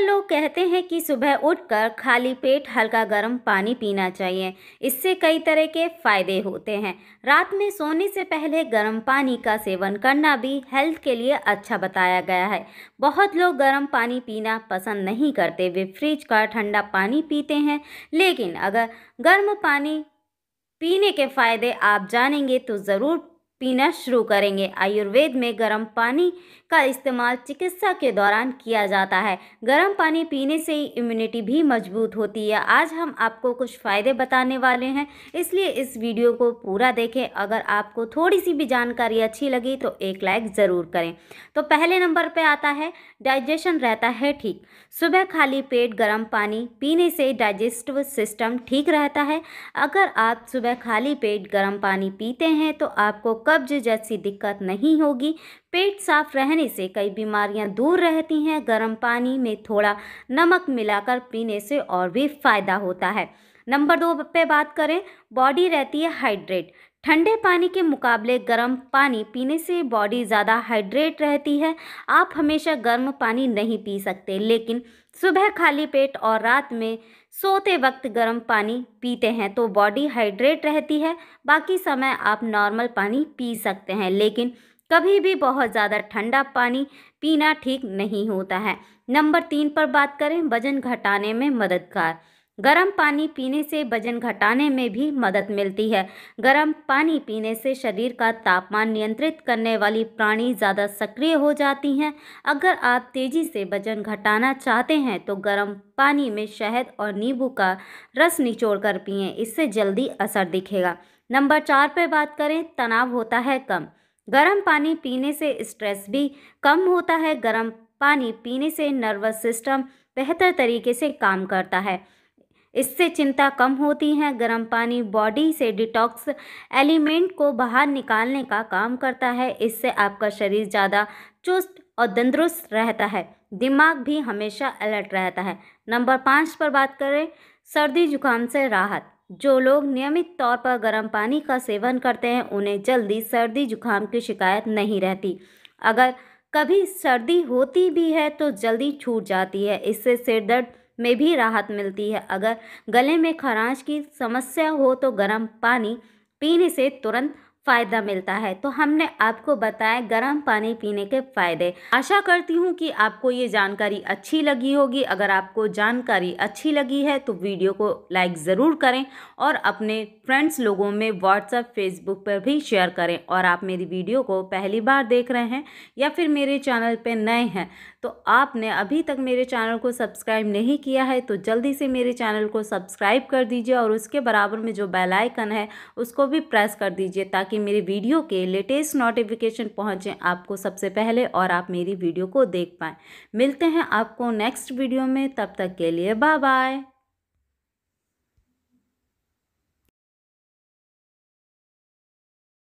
ज़्यादातर लोग कहते हैं कि सुबह उठकर खाली पेट हल्का गर्म पानी पीना चाहिए इससे कई तरह के फ़ायदे होते हैं रात में सोने से पहले गर्म पानी का सेवन करना भी हेल्थ के लिए अच्छा बताया गया है बहुत लोग गर्म पानी पीना पसंद नहीं करते वे फ्रिज का ठंडा पानी पीते हैं लेकिन अगर गर्म पानी पीने के फ़ायदे आप जानेंगे तो ज़रूर पीना शुरू करेंगे आयुर्वेद में गर्म पानी का इस्तेमाल चिकित्सा के दौरान किया जाता है गर्म पानी पीने से ही इम्यूनिटी भी मजबूत होती है आज हम आपको कुछ फ़ायदे बताने वाले हैं इसलिए इस वीडियो को पूरा देखें अगर आपको थोड़ी सी भी जानकारी अच्छी लगी तो एक लाइक ज़रूर करें तो पहले नंबर पर आता है डाइजेशन रहता है ठीक सुबह खाली पेट गर्म पानी पीने से डाइजेस्टिव सिस्टम ठीक रहता है अगर आप सुबह खाली पेट गर्म पानी पीते हैं तो आपको कब्ज जैसी दिक्कत नहीं होगी पेट साफ रहने से कई बीमारियां दूर रहती हैं गर्म पानी में थोड़ा नमक मिलाकर पीने से और भी फ़ायदा होता है नंबर दो पे बात करें बॉडी रहती है हाइड्रेट ठंडे पानी के मुकाबले गर्म पानी पीने से बॉडी ज़्यादा हाइड्रेट रहती है आप हमेशा गर्म पानी नहीं पी सकते लेकिन सुबह खाली पेट और रात में सोते वक्त गर्म पानी पीते हैं तो बॉडी हाइड्रेट रहती है बाकी समय आप नॉर्मल पानी पी सकते हैं लेकिन कभी भी बहुत ज़्यादा ठंडा पानी पीना ठीक नहीं होता है नंबर तीन पर बात करें वजन घटाने में मददगार गर्म पानी पीने से वजन घटाने में भी मदद मिलती है गर्म पानी पीने से शरीर का तापमान नियंत्रित करने वाली प्राणी ज़्यादा सक्रिय हो जाती हैं अगर आप तेज़ी से वजन घटाना चाहते हैं तो गर्म पानी में शहद और नींबू का रस निचोड़ कर पिएं इससे जल्दी असर दिखेगा नंबर चार पर बात करें तनाव होता है कम गर्म पानी पीने से स्ट्रेस भी कम होता है गर्म पानी पीने से नर्वस सिस्टम बेहतर तरीके से काम करता है इससे चिंता कम होती है गर्म पानी बॉडी से डिटॉक्स एलिमेंट को बाहर निकालने का काम करता है इससे आपका शरीर ज़्यादा चुस्त और तंदुरुस्त रहता है दिमाग भी हमेशा अलर्ट रहता है नंबर पाँच पर बात करें सर्दी जुकाम से राहत जो लोग नियमित तौर पर गर्म पानी का सेवन करते हैं उन्हें जल्दी सर्दी जुकाम की शिकायत नहीं रहती अगर कभी सर्दी होती भी है तो जल्दी छूट जाती है इससे सिर दर्द में भी राहत मिलती है अगर गले में खराश की समस्या हो तो गर्म पानी पीने से तुरंत फ़ायदा मिलता है तो हमने आपको बताया गर्म पानी पीने के फ़ायदे आशा करती हूँ कि आपको ये जानकारी अच्छी लगी होगी अगर आपको जानकारी अच्छी लगी है तो वीडियो को लाइक ज़रूर करें और अपने फ्रेंड्स लोगों में व्हाट्सअप फेसबुक पर भी शेयर करें और आप मेरी वीडियो को पहली बार देख रहे हैं या फिर मेरे चैनल पर नए हैं तो आपने अभी तक मेरे चैनल को सब्सक्राइब नहीं किया है तो जल्दी से मेरे चैनल को सब्सक्राइब कर दीजिए और उसके बराबर में जो बेल आइकन है उसको भी प्रेस कर दीजिए ताकि मेरी वीडियो के लेटेस्ट नोटिफिकेशन पहुँचें आपको सबसे पहले और आप मेरी वीडियो को देख पाएँ मिलते हैं आपको नेक्स्ट वीडियो में तब तक के लिए बाय बाय